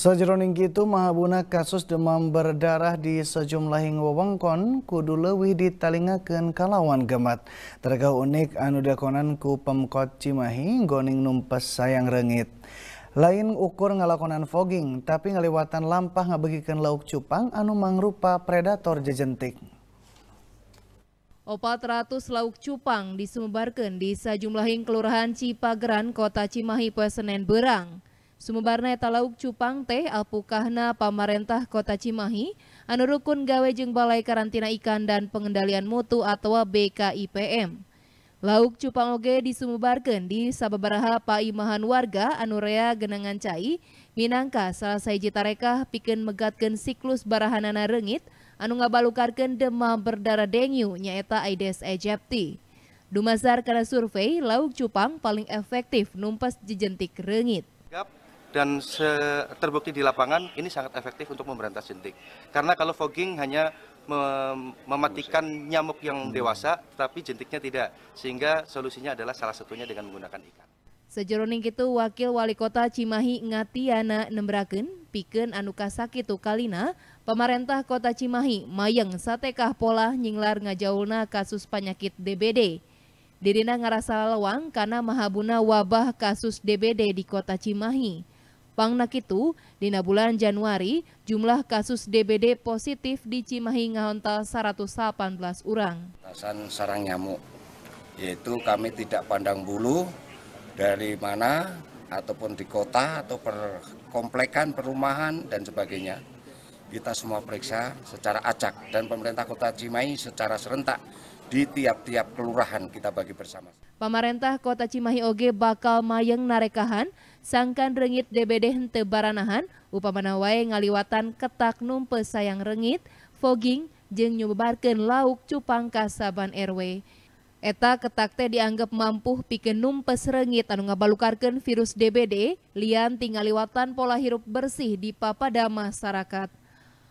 Sejroning itu mahabuna kasus demam berdarah di sejumlah wewengkon kudu leuwih ditalingakeun kalawan gemat. Terga unik anu dakonan ku Pemkot Cimahi goning numpes sayang rengit. Lain ukur ngalakonan fogging tapi ngaliwatan lampah ngabegikan lauk cupang anu mangrupa predator jejentik. 400 lauk cupang disemebarkan di sejumlah kelurahan Cipageran, Kota Cimahi, Pesenen Berang. Sumebarna talauk cupang teh apukahna pamarentah kota Cimahi, anurukun gawe jeung Balai Karantina Ikan dan Pengendalian Mutu atau BKIPM. Lauk cupang oge disumebarkeun di sababaraha paimahan warga anurea genangan cai, minangka salah sahiji tarekah pikeun megatkeun siklus barahanana rengit anu ngabalukarkeun demam berdarah dengyu nyaeta Aedes aegypti. Dumasar karena survei, lauk cupang paling efektif numpas jejentik rengit dan terbukti di lapangan ini sangat efektif untuk memberantas jentik. Karena kalau fogging hanya mem mematikan nyamuk yang hmm. dewasa, tapi jentiknya tidak. Sehingga solusinya adalah salah satunya dengan menggunakan ikan. Sejeroning itu Wakil Wali Kota Cimahi Ngatiana Nembraken, Piken Anuka Sakitu Kalina, pemerintah Kota Cimahi Mayeng Satekah Pola Nyinglar Ngajaulna kasus penyakit DBD. Dirina ngarasa lawang karena mahabuna wabah kasus DBD di Kota Cimahi. Pangnak itu, dina bulan Januari, jumlah kasus DBD positif di Cimahi ngahontal 118 orang. Alasan sarang nyamuk, yaitu kami tidak pandang bulu dari mana, ataupun di kota atau perkomplekan perumahan dan sebagainya kita semua periksa secara acak dan pemerintah Kota Cimahi secara serentak di tiap-tiap kelurahan kita bagi bersama. Pemerintah Kota Cimahi Oge bakal mayeng narekahan sangkan rengit DBD hente baranahan upamana ngaliwatan ketak numpe sayang rengit fogging jeng nyubarkan lauk cupang kasaban RW. Eta ketak teh dianggap mampu pikir numpes rengit anu ngabalukarkan virus DBD lian tinggaliwatan pola hirup bersih di papada masyarakat.